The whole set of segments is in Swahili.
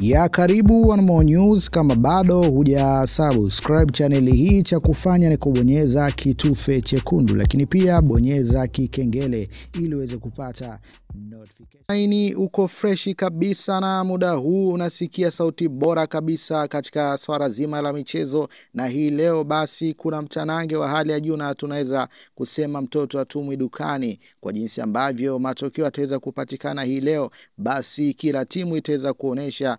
ya karibu One More News. Kama bado huja subscribe chaneli hii, cha kufanya ni kubonyeza kitufe chekundu, lakini pia bonyeza kikengele ili uweze kupata notification. Uko freshi kabisa, na muda huu unasikia sauti bora kabisa katika swala zima la michezo, na hii leo basi kuna mtanange wa hali ya juu, na tunaweza kusema mtoto atumwi dukani kwa jinsi ambavyo matokeo ataweza kupatikana hii leo. Basi kila timu itaweza kuonesha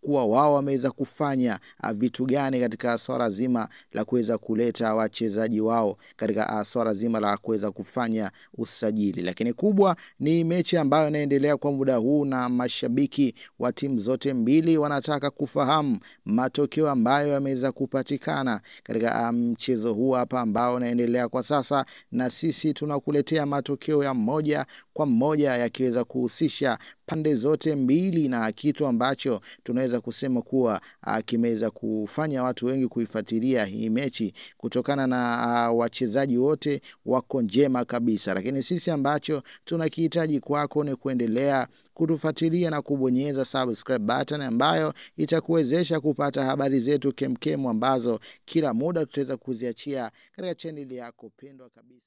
kuwa wao wameweza kufanya ah, vitu gani katika swala zima la kuweza kuleta wachezaji wao katika ah, swala zima la kuweza kufanya usajili. Lakini kubwa ni mechi ambayo inaendelea kwa muda huu, na mashabiki wa timu zote mbili wanataka kufahamu matokeo ambayo yameweza kupatikana katika ah, mchezo huu hapa ambao unaendelea kwa sasa, na sisi tunakuletea matokeo ya moja kwa moja yakiweza kuhusisha pande zote mbili na kitu ambacho tunaweza tunaweza kusema kuwa uh, kimeweza kufanya watu wengi kuifuatilia hii mechi kutokana na uh, wachezaji wote wako njema kabisa, lakini sisi ambacho tunakihitaji kwako ni kuendelea kutufuatilia na kubonyeza subscribe button ambayo itakuwezesha kupata habari zetu kemkemu ambazo kila muda tutaweza kuziachia katika chaneli yako pendwa kabisa.